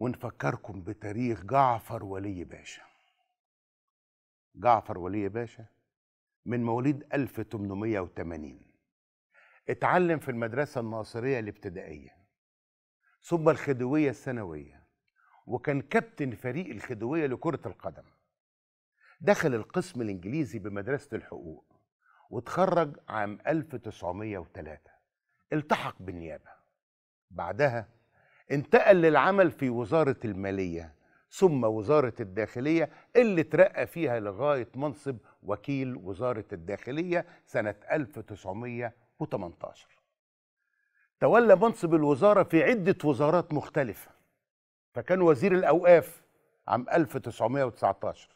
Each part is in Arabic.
ونفكركم بتاريخ جعفر ولي باشا جعفر ولي باشا من مواليد 1880 اتعلم في المدرسة الناصرية الابتدائية ثم الخدوية الثانوية وكان كابتن فريق الخدوية لكرة القدم دخل القسم الإنجليزي بمدرسة الحقوق وتخرج عام 1903 التحق بالنيابة بعدها انتقل للعمل في وزارة المالية ثم وزارة الداخلية اللي ترقى فيها لغاية منصب وكيل وزارة الداخلية سنة 1918 تولى منصب الوزارة في عدة وزارات مختلفة فكان وزير الأوقاف عام 1919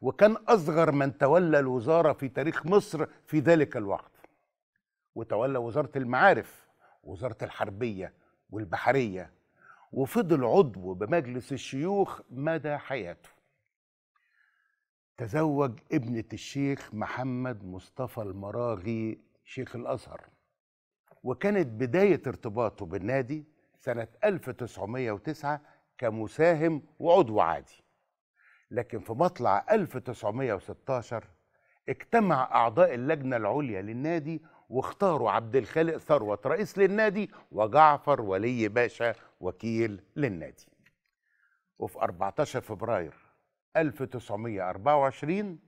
وكان أصغر من تولى الوزارة في تاريخ مصر في ذلك الوقت وتولى وزارة المعارف وزارة الحربية والبحرية وفضل عضو بمجلس الشيوخ مدى حياته تزوج ابنة الشيخ محمد مصطفى المراغي شيخ الأزهر وكانت بداية ارتباطه بالنادي سنة 1909 كمساهم وعضو عادي لكن في مطلع 1916 اجتمع أعضاء اللجنة العليا للنادي واختاروا عبد الخالق ثروت رئيس للنادي وجعفر ولي باشا وكيل للنادي وفي 14 فبراير 1924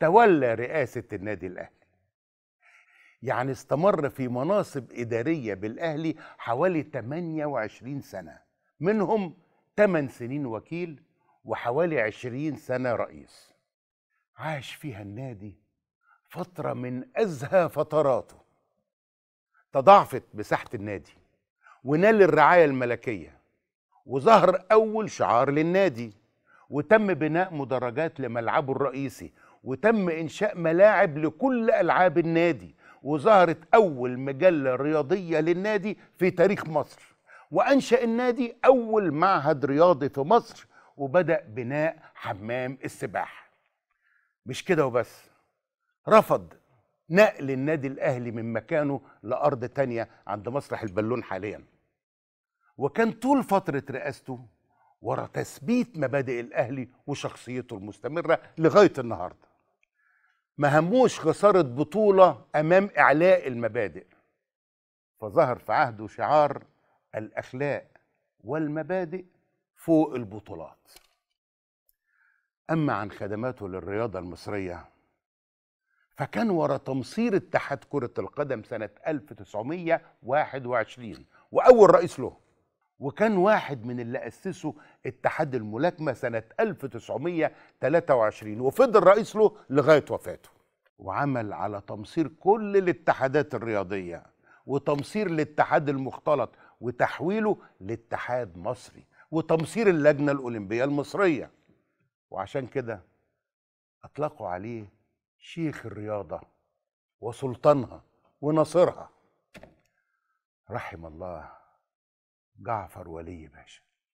تولى رئاسة النادي الأهلي يعني استمر في مناصب إدارية بالأهلي حوالي 28 سنة منهم 8 سنين وكيل وحوالي 20 سنة رئيس عاش فيها النادي فترة من أزهى فتراته تضاعفت مساحة النادي ونال الرعاية الملكية وظهر أول شعار للنادي وتم بناء مدرجات لملعبه الرئيسي وتم إنشاء ملاعب لكل ألعاب النادي وظهرت أول مجلة رياضية للنادي في تاريخ مصر وأنشأ النادي أول معهد رياضي في مصر وبدأ بناء حمام السباحة مش كده وبس رفض نقل النادي الاهلي من مكانه لارض تانية عند مسرح البالون حاليا وكان طول فتره رئاسته ورا تثبيت مبادئ الاهلي وشخصيته المستمره لغايه النهارده ما هموش خساره بطوله امام اعلاء المبادئ فظهر في عهده شعار الاخلاق والمبادئ فوق البطولات اما عن خدماته للرياضه المصريه فكان ورا تمصير اتحاد كرة القدم سنة 1921 وأول رئيس له وكان واحد من اللي أسسوا اتحاد الملاكمة سنة 1923 وفضل رئيس له لغاية وفاته وعمل على تمصير كل الاتحادات الرياضية وتمصير الاتحاد المختلط وتحويله لاتحاد مصري وتمصير اللجنة الأولمبية المصرية وعشان كده أطلقوا عليه شيخ الرياضة وسلطانها وناصرها رحم الله جعفر ولي باشا